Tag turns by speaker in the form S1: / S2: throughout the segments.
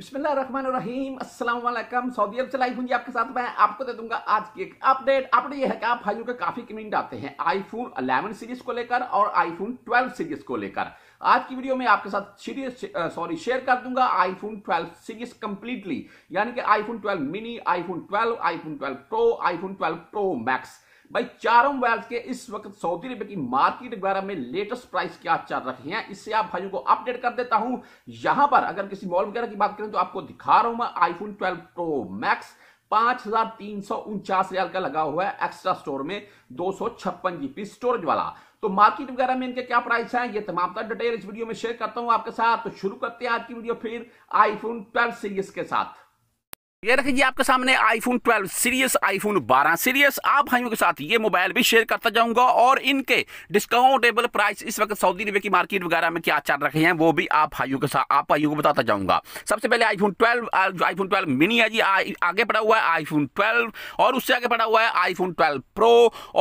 S1: बिस्मिल्लाम Aslam Saudi अरब से हूँ जी आपके साथ मैं आपको दे दूंगा आज की एक अपडेट अपडेट ये है कि आप भाइयों के काफी कमेंट आते हैं आईफोन 11 सीरीज को लेकर और आईफोन 12 सीरीज को लेकर आज की वीडियो में आपके साथ सीरीज सॉरी शेयर कर दूंगा आईफोन 12 सीरीज कंप्लीटली यानी कि iPhone 12 mini iPhone 12 iPhone 12 pro iPhone 12 pro max भाई चारों मोबाइल के इस वक्त सऊदी अरब की मार्केट वगैरह में लेटेस्ट प्राइस क्या चल रहे हैं इससे आप भाइयों को अपडेट कर देता हूं यहां पर अगर किसी मॉल वगैरह की बात करें तो आपको दिखा रहा हूं मैं आईफोन ट्वेल्व प्रो मैक्स पांच हजार तीन सौ उनचास रियाल का लगा हुआ है एक्स्ट्रा स्टोर में दो सौ छप्पन जीबी स्टोरेज वाला तो मार्केट वगैरह में इनके क्या प्राइस है ये तमाम डिटेल इस वीडियो में शेयर करता हूं आपके साथ तो शुरू करते हैं आज की वीडियो फिर आईफोन ट्वेल्व सीरीज के साथ ये रखिए जी आपके सामने आईफोन 12 सीरीज आईफोन 12 सीरीज आप भाइयों के साथ ये मोबाइल भी शेयर करता जाऊंगा और इनके डिस्काउंटेबल प्राइस इस वक्त सऊदी अरबिया की मार्केट वगैरह में क्या चल रहे हैं वो भी आप भाइयों के साथ आप भाइयों को बताता जाऊंगा सबसे पहले आईफोन 12 आईफोन 12 मिनी है जी आ, आगे पड़ा हुआ है आईफोन ट्वेल्व और उससे आगे पड़ा हुआ है आईफोन ट्वेल्व प्रो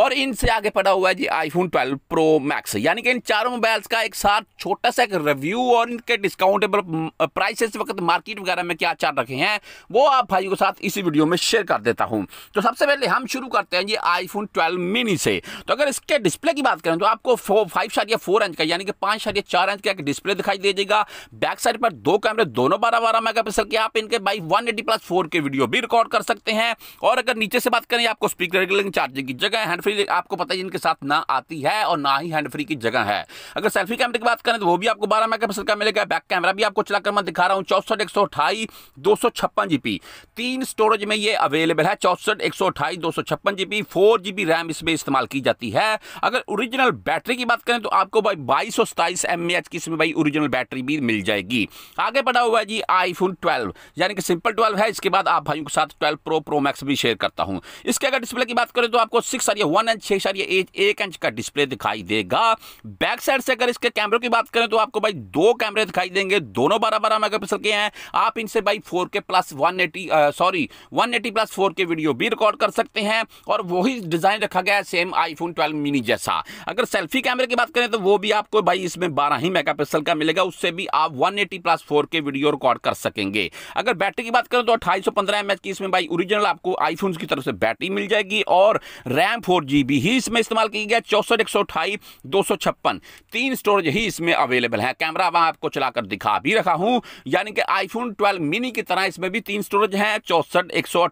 S1: और इनसे आगे पड़ा हुआ है जी आईफोन ट्वेल्व प्रो मैक्स यानी कि इन चारों मोबाइल्स का एक साथ छोटा सा एक रिव्यू और इनके डिस्काउंटेबल प्राइस uh, इस वक्त मार्केट वगैरह में क्या चल रखे हैं वो आप आप भाइयों के साथ इसी वीडियो में शेयर कर देता हूं तो सबसे पहले हम शुरू करते हैं ये आईफोन ट्वेल्व मिनी से तो अगर इसके डिस्प्ले की बात करें तो आपको फाइव साइड या फोर इंच का यानी कि पांच साइड या चार इंच का एक डिस्प्ले दिखाई दे जाएगा बैक साइड पर दो कैमरे दोनों बारह बारह मेगा के आप इनके by one plus four K video भी रिकॉर्ड कर सकते हैं और अगर नीचे से बात करें आपको स्पीकर चार्जिंग की जगह हैंड फ्री आपको पता है इनके साथ ना आती है और ना ही हैंड फ्री की जगह है अगर सेल्फी कैमरे की बात करें तो वो भी आपको बारह मेगा का मिलेगा बैक कैमरा भी आपको चलाकर मैं दिखा रहा हूँ चौसठ एक सौ अठाई दो सौ छप्पन जीपी तीन स्टोरेज में ये अवेलेबल है चौसठ एक सौ अट्ठाईस दो सौ छप्पन जीबी फोर जीबी रैम इसमें इस्तेमाल की जाती है अगर ओरिजिनल बैटरी की बात करें तो आपको भाई बाईस सौ सताईस एम ए एच की इसमें भाई ओरिजिनल बैटरी भी मिल जाएगी आगे बढ़ा हुआ है जी आईफोन ट्वेल्व यानी कि सिंपल ट्वेल्व है इसके बाद आप भाइयों के साथ ट्वेल्व प्रो प्रो मैक्स भी शेयर करता हूँ इसके अगर डिस्प्ले की बात करें तो आपको सिक्स आरिया वन इंच छह आरिया एट एक इंच का डिस्प्ले दिखाई देगा बैक साइड से अगर इसके कैमरों की बात करें तो आपको भाई दो कैमरे दिखाई देंगे दोनों बारह बारह मेगा के हैं आप इनसे भाई four K plus one eighty sorry 180 plus four K video भी रिकॉर्ड कर सकते हैं और वही डिज़ाइन रखा गया है सेम आईफोन 12 मिनी जैसा अगर सेल्फी कैमरे की बात करें तो वो भी आपको भाई इसमें बारह ही मेगा का मिलेगा उससे भी आप one plus four K video record कर सकेंगे अगर बैटरी की बात करें तो अठाई सौ की इसमें भाई ओरिजिनल आपको आईफोन की तरफ से बैटरी मिल जाएगी और रैम फोर ही इसमें इस्तेमाल की गया चौसठ एक सौ अट्ठाईस दो सौ छप्पन तीन स्टोरेज ही इसमें अवेलेबल है कैमरा वहां आपको चलाकर दिखा भी रखा हूं यानी कि आईफोन ट्वेल्व मिनी की तरह इसमें भी तीन स्टोरेज है चौसठ एक सौ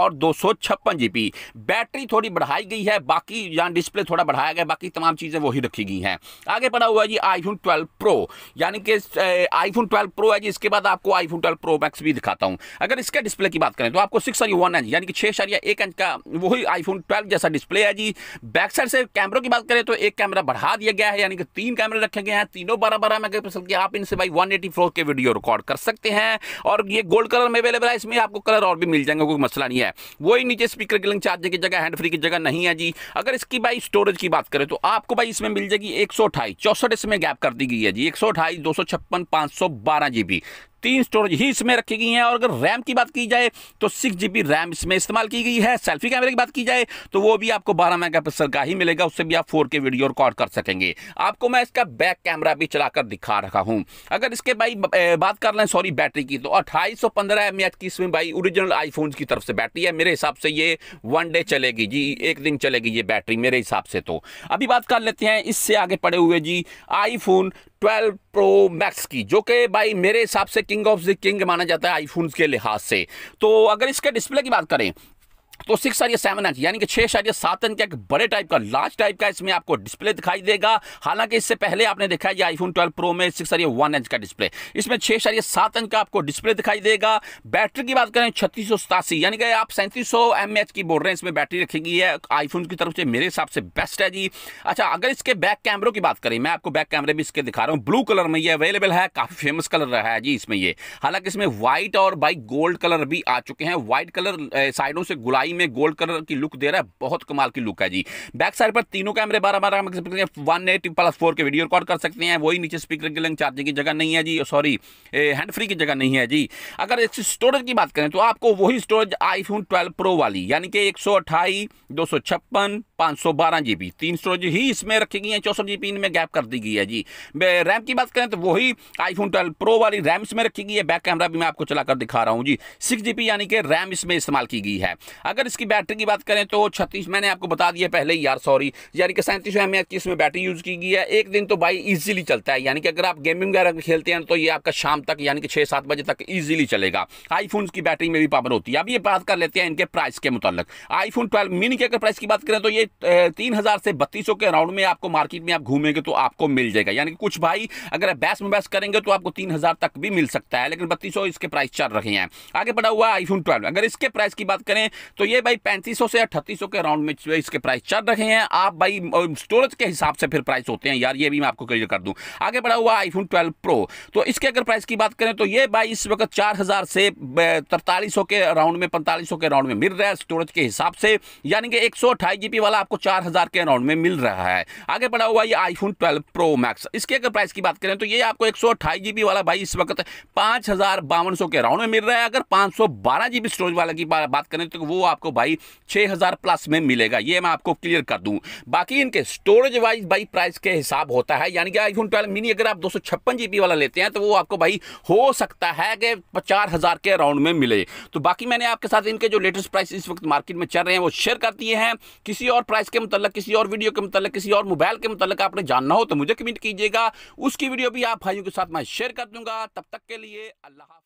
S1: और दो सौ छप्पन जीबी बैटरी थोड़ी बढ़ाई गई है बाकी यहाँ डिस्प्ले थोड़ा बढ़ाया गया बाकी तमाम चीज़ें वही रखी गई हैं आगे पड़ा हुआ है जी आई फोन ट्वेल्व प्रो यानी कि आई फोन ट्वेल्व प्रो है जी इसके बाद आपको iPhone twelve pro max भी दिखाता हूँ अगर इसके डिस्प्ले की बात करें तो आपको सिक्स वन इंच यानी कि छः शरिया एक इंच का वही आई फोन ट्वेल्व जैसा डिस्प्ले है जी बैक साइड से कैमरों की बात करें तो एक कैमरा बढ़ा दिया गया है यानी कि तीन कैमरे रखे गए हैं तीनों बारह बारह मेगा के आप इनसे भाई वन के वीडियो रिकॉर्ड कर सकते हैं और ये गोल्ड कलर में अवेलेबल है इसमें आपको कलर और भी मिल जाएंगे कोई मसला नहीं है वही नीचे स्पीकर की लंग चार्जर की जगह हैंड फ्री की जगह नहीं है जी अगर इसकी भाई स्टोरेज की बात करें तो आपको भाई इसमें मिल जाएगी एक सौ अठाई चौसठ इसमें गैप कर दी गई है जी एक सौ अठाई दो सौ छप्पन पाँच सौ बारह जी बी तीन स्टोरेज ही इसमें रखी गई हैं और अगर रैम की बात की जाए तो सिक्स जी रैम इसमें इस्तेमाल की गई है सेल्फी कैमरे की बात की जाए तो वो भी आपको बारह मेगा का ही मिलेगा उससे भी आप फोर के वीडियो रिकॉर्ड कर सकेंगे आपको मैं इसका बैक कैमरा भी चलाकर दिखा रहा हूँ अगर इसके भाई बात कर लें सॉरी बैटरी की तो अट्ठाईस सौ पंद्रह की इसमें भाई ओरिजिनल आईफोन की तरफ से बैटरी है मेरे हिसाब से ये वन डे चलेगी जी एक दिन चलेगी ये बैटरी मेरे हिसाब से तो अभी बात कर लेते हैं इससे आगे पड़े हुए जी आईफोन 12 प्रो मैक्स की जो कि भाई मेरे हिसाब से किंग ऑफ द किंग माना जाता है आईफोन्स के लिहाज से तो अगर इसके डिस्प्ले की बात करें तो सिक्स आर सेवन इंच यानी कि छह आर सात इंच का एक बड़े टाइप का लार्ज टाइप का इसमें आपको डिस्प्ले दिखाई देगा हालांकि इससे पहले आपने देखा ये आईफोन 12 प्रो में सिक्स आर वन इंच का डिस्प्ले इसमें छह आर सात इंच का आपको डिस्प्ले दिखाई देगा बैटरी की बात करें छत्तीस यानी कि आप सैंतीस सौ की बोल रहे हैं इसमें बैटरी रखी गई है आईफोन की तरफ से मेरे हिसाब से बेस्ट है जी अच्छा अगर इसके बैक कैमरों की बात करें मैं आपको बैक कैमरे भी इसके दिखा रहा हूँ ब्लू कलर में ये अवेलेबल है काफ़ी फेमस कलर रहा है जी इसमें ये हालांकि इसमें व्हाइट और बाइक गोल्ड कलर भी आ चुके हैं व्हाइट कलर साइडों से गुलाई कढ़ाई में गोल्ड कलर की लुक दे रहा है बहुत कमाल की लुक है जी बैक साइड पर तीनों कैमरे बारह बारह mega one eighty plus four K video record कर सकते हैं वही नीचे स्पीकर के लंग चार्जिंग की जगह नहीं है जी सॉरी हैंड फ्री की जगह नहीं है जी अगर इस स्टोरेज की बात करें तो आपको वही स्टोरेज आईफोन ट्वेल्व प्रो वाली यानी कि एक सौ अट्ठाई दो सौ छप्पन पाँच सौ बारह जी बी तीन स्टोरेज ही इसमें रखी गई है चौसठ जी बी इनमें गैप कर दी गई है जी रैम की बात करें तो वही आईफोन ट्वेल्व प्रो वाली रैम इसमें रखी गई है बैक कैमरा भी मैं आपको चलाकर दिखा रहा हूँ जी सिक्स जी यानी कि रैम इसमें इस्तेमाल की गई है अगर अगर इसकी बैटरी की बात करें तो छत्तीस मैंने आपको बता दिया पहले ही यार सॉरी यानी कि सैंतीस सौ एम की इसमें बैटरी यूज़ की गई है एक दिन तो भाई ईजिली चलता है यानी कि अगर आप गेमिंग वगैरह खेलते हैं तो ये आपका शाम तक यानी कि छः सात बजे तक ईजिली चलेगा आईफोन की बैटरी में भी पावर होती है अब ये बात कर लेते हैं इनके प्राइस के मुतल आईफोन ट्वेल्व मिनी के अगर प्राइस की बात करें तो ये तीन हज़ार से बत्तीस के अराउंड में आपको मार्केट में आप घूमेंगे तो आपको मिल जाएगा यानी कि कुछ भाई अगर बैस में बैस करेंगे तो आपको तीन हज़ार तक भी मिल सकता है लेकिन बत्तीस इसके प्राइस चल रहे हैं आगे बढ़ा हुआ आईफोन ट्वेल्व अगर इसके प्राइस की बात करें तो ये भाई पैंतीस से अठतीस के राउंड में इसके प्राइस चल रहे हैं आप भाई स्टोरेज के हिसाब से फिर प्राइस होते हैं यार ये भी मैं आपको क्लियर कर दूं आगे बढ़ा हुआ आईफोन 12 प्रो तो इसके अगर प्राइस की बात करें तो ये भाई इस वक्त 4000 से तरतालीस के राउंड में पैंतालीस के राउंड में मिल रहा है स्टोरेज के हिसाब से यानी कि एक जीबी वाला आपको चार के राउंड में मिल रहा है आगे बढ़ा हुआ ये आईफोन ट्वेल्व प्रो मैक्स इसके अगर प्राइस की बात करें तो ये आपको एक जीबी वाला भाई इस वक्त पाँच के राउंड में मिल रहा है अगर पाँच सौ स्टोरेज वाला की बात करें तो वो आप आपको भाई 6000 प्लस में मिलेगा ये मैं आपको क्लियर कर दूं बाकी इनके स्टोरेज वाइज भाई प्राइस के हिसाब होता है यानी कि आईफोन ट्वेल्व मिनी अगर आप दो जीबी वाला लेते हैं तो वो आपको भाई हो सकता है कि चार हज़ार के अराउंड में मिले तो बाकी मैंने आपके साथ इनके जो लेटेस्ट प्राइस इस वक्त मार्केट में चल रहे हैं वो शेयर कर दिए हैं किसी और प्राइस के मुतल किसी और वीडियो के मुतल किसी और मोबाइल के मुतल आपने जानना हो तो मुझे कमेंट कीजिएगा उसकी वीडियो भी आप भाइयों के साथ मैं शेयर कर दूंगा तब तक के लिए अल्लाह